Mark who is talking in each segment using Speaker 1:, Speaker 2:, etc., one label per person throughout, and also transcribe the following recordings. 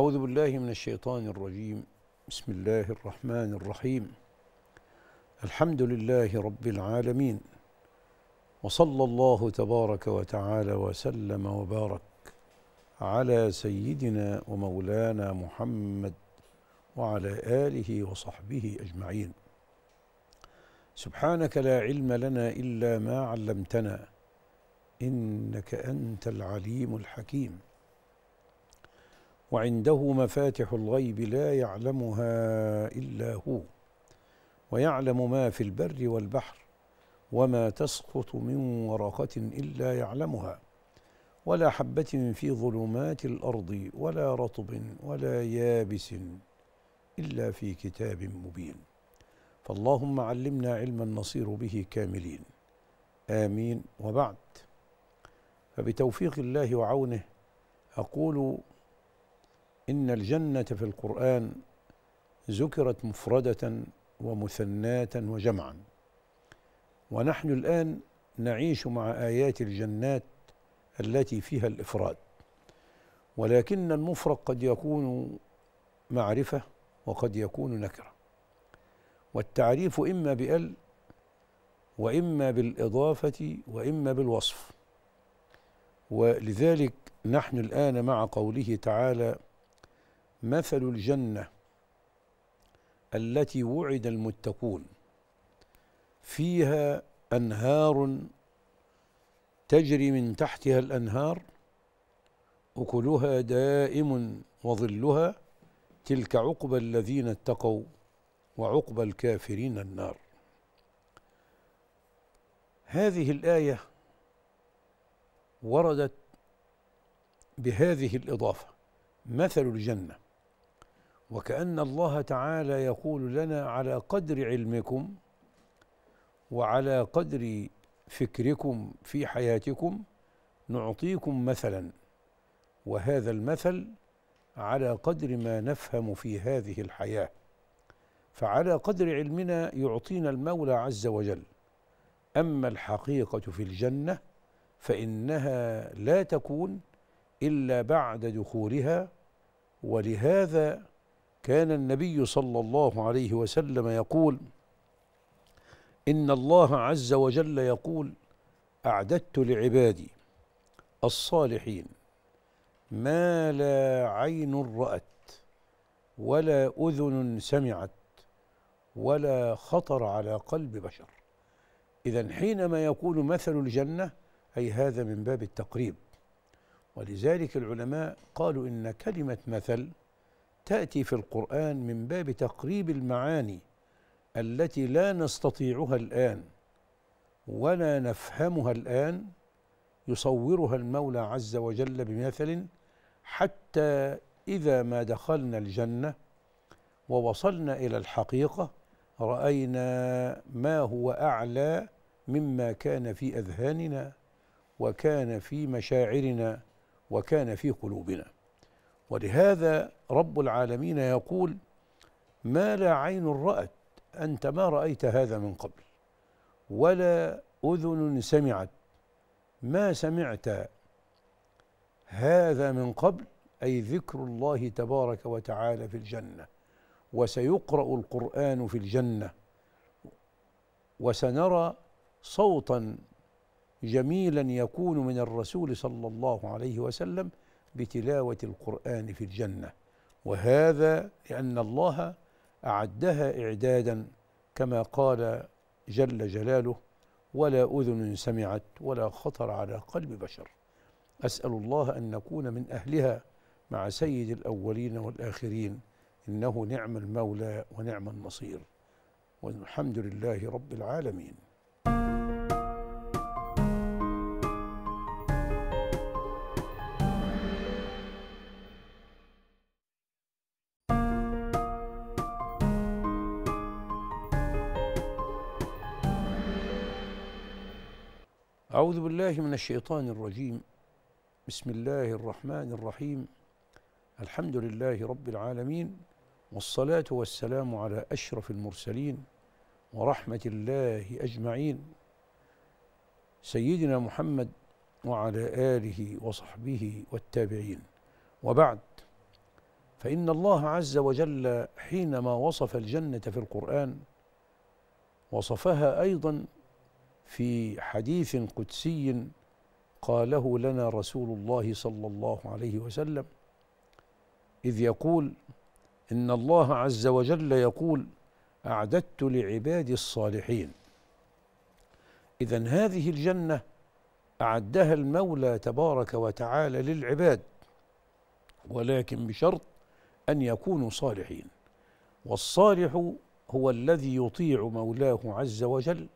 Speaker 1: أعوذ بالله من الشيطان الرجيم بسم الله الرحمن الرحيم الحمد لله رب العالمين وصلى الله تبارك وتعالى وسلم وبارك على سيدنا ومولانا محمد وعلى آله وصحبه أجمعين سبحانك لا علم لنا إلا ما علمتنا إنك أنت العليم الحكيم وعنده مفاتح الغيب لا يعلمها الا هو ويعلم ما في البر والبحر وما تسقط من ورقه الا يعلمها ولا حبه في ظلمات الارض ولا رطب ولا يابس الا في كتاب مبين فاللهم علمنا علما نصير به كاملين امين وبعد فبتوفيق الله وعونه اقول إن الجنة في القرآن ذكرت مفردة ومثناة وجمعا ونحن الآن نعيش مع آيات الجنات التي فيها الإفراد ولكن المفرق قد يكون معرفة وقد يكون نكرة والتعريف إما بأل وإما بالإضافة وإما بالوصف ولذلك نحن الآن مع قوله تعالى مثل الجنة التي وعد المتقون فيها أنهار تجري من تحتها الأنهار أكلها دائم وظلها تلك عقبى الذين اتقوا وعقبى الكافرين النار هذه الآية وردت بهذه الإضافة مثل الجنة وكأن الله تعالى يقول لنا على قدر علمكم وعلى قدر فكركم في حياتكم نعطيكم مثلا وهذا المثل على قدر ما نفهم في هذه الحياه فعلى قدر علمنا يعطينا المولى عز وجل اما الحقيقه في الجنه فانها لا تكون الا بعد دخولها ولهذا كان النبي صلى الله عليه وسلم يقول ان الله عز وجل يقول اعددت لعبادي الصالحين ما لا عين رات ولا اذن سمعت ولا خطر على قلب بشر اذا حينما يقول مثل الجنه اي هذا من باب التقريب ولذلك العلماء قالوا ان كلمه مثل تأتي في القرآن من باب تقريب المعاني التي لا نستطيعها الآن ولا نفهمها الآن يصورها المولى عز وجل بمثل حتى إذا ما دخلنا الجنة ووصلنا إلى الحقيقة رأينا ما هو أعلى مما كان في أذهاننا وكان في مشاعرنا وكان في قلوبنا ولهذا رب العالمين يقول ما لا عين رأت أنت ما رأيت هذا من قبل ولا أذن سمعت ما سمعت هذا من قبل أي ذكر الله تبارك وتعالى في الجنة وسيقرأ القرآن في الجنة وسنرى صوتا جميلا يكون من الرسول صلى الله عليه وسلم بتلاوة القرآن في الجنة وهذا لأن الله أعدها إعدادا كما قال جل جلاله ولا أذن سمعت ولا خطر على قلب بشر أسأل الله أن نكون من أهلها مع سيد الأولين والآخرين إنه نعم المولى ونعم النصير والحمد لله رب العالمين أعوذ بالله من الشيطان الرجيم بسم الله الرحمن الرحيم الحمد لله رب العالمين والصلاة والسلام على أشرف المرسلين ورحمة الله أجمعين سيدنا محمد وعلى آله وصحبه والتابعين وبعد فإن الله عز وجل حينما وصف الجنة في القرآن وصفها أيضا في حديث قدسي قاله لنا رسول الله صلى الله عليه وسلم اذ يقول ان الله عز وجل يقول اعددت لعبادي الصالحين اذا هذه الجنه اعدها المولى تبارك وتعالى للعباد ولكن بشرط ان يكونوا صالحين والصالح هو الذي يطيع مولاه عز وجل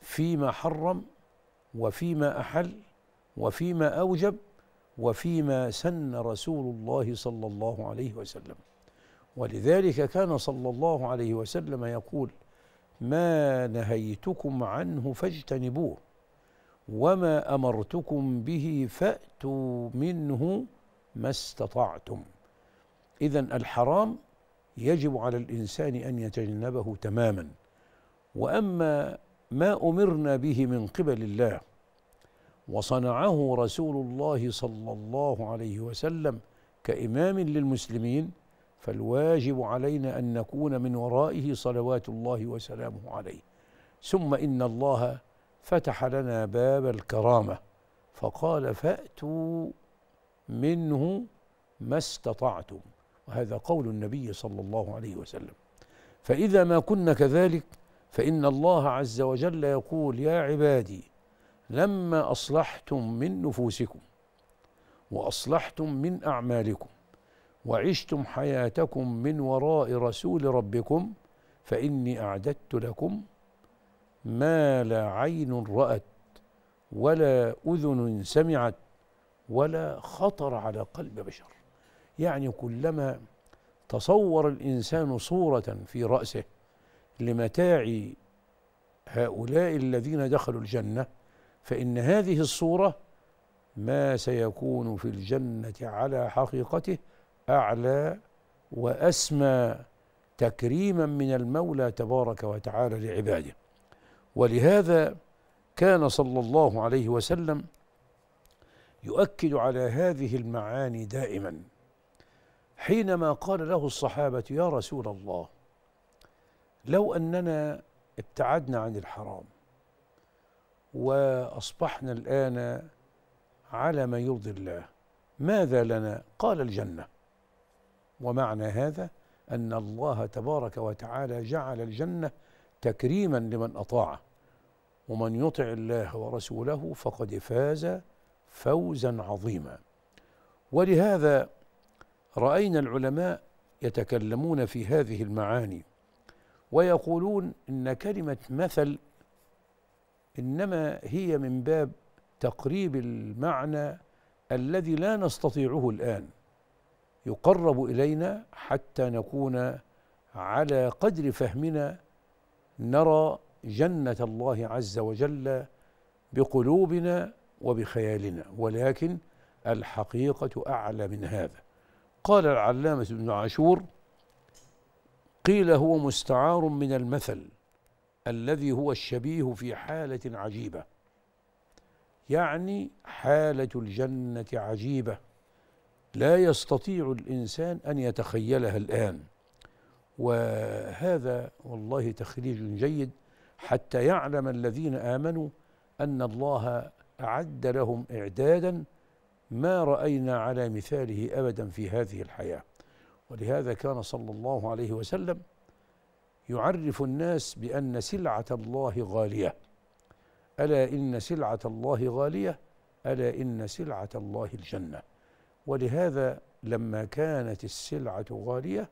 Speaker 1: فيما حرم وفيما احل وفيما اوجب وفيما سن رسول الله صلى الله عليه وسلم ولذلك كان صلى الله عليه وسلم يقول ما نهيتكم عنه فاجتنبوه وما امرتكم به فاتوا منه ما استطعتم اذا الحرام يجب على الانسان ان يتجنبه تماما واما ما امرنا به من قبل الله وصنعه رسول الله صلى الله عليه وسلم كامام للمسلمين فالواجب علينا ان نكون من ورائه صلوات الله وسلامه عليه ثم ان الله فتح لنا باب الكرامه فقال فاتوا منه ما استطعتم وهذا قول النبي صلى الله عليه وسلم فاذا ما كنا كذلك فإن الله عز وجل يقول يا عبادي لما أصلحتم من نفوسكم وأصلحتم من أعمالكم وعشتم حياتكم من وراء رسول ربكم فإني أعددت لكم ما لا عين رأت ولا أذن سمعت ولا خطر على قلب بشر يعني كلما تصور الإنسان صورة في رأسه لمتاع هؤلاء الذين دخلوا الجنه فان هذه الصوره ما سيكون في الجنه على حقيقته اعلى واسمى تكريما من المولى تبارك وتعالى لعباده ولهذا كان صلى الله عليه وسلم يؤكد على هذه المعاني دائما حينما قال له الصحابه يا رسول الله لو أننا ابتعدنا عن الحرام وأصبحنا الآن على ما يرضي الله ماذا لنا؟ قال الجنة ومعنى هذا أن الله تبارك وتعالى جعل الجنة تكريما لمن أطاعه ومن يطع الله ورسوله فقد فاز فوزا عظيما ولهذا رأينا العلماء يتكلمون في هذه المعاني ويقولون ان كلمه مثل انما هي من باب تقريب المعنى الذي لا نستطيعه الان يقرب الينا حتى نكون على قدر فهمنا نرى جنه الله عز وجل بقلوبنا وبخيالنا ولكن الحقيقه اعلى من هذا قال العلامه ابن عاشور قيل هو مستعار من المثل الذي هو الشبيه في حالة عجيبة يعني حالة الجنة عجيبة لا يستطيع الإنسان أن يتخيلها الآن وهذا والله تخريج جيد حتى يعلم الذين آمنوا أن الله أعد لهم إعدادا ما رأينا على مثاله أبدا في هذه الحياة ولهذا كان صلى الله عليه وسلم يعرف الناس بأن سلعة الله غالية ألا إن سلعة الله غالية ألا إن سلعة الله الجنة ولهذا لما كانت السلعة غالية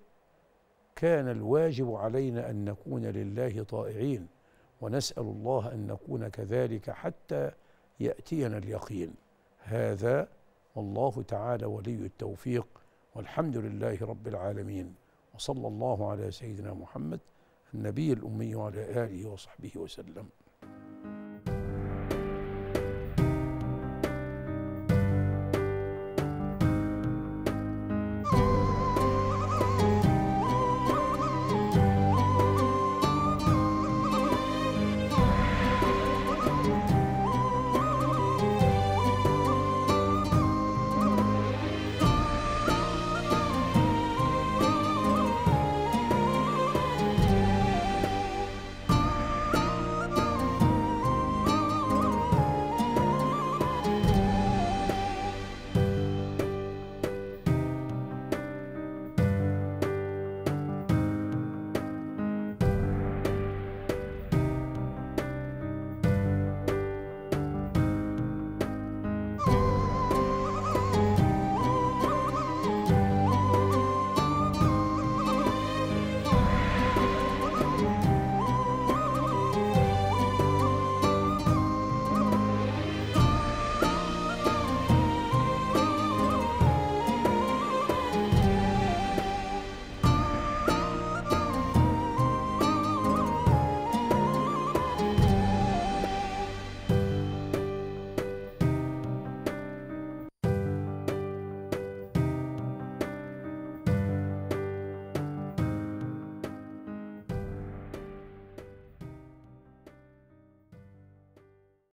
Speaker 1: كان الواجب علينا أن نكون لله طائعين ونسأل الله أن نكون كذلك حتى يأتينا اليقين هذا والله تعالى ولي التوفيق والحمد لله رب العالمين وصلى الله على سيدنا محمد النبي الأمي وعلى آله وصحبه وسلم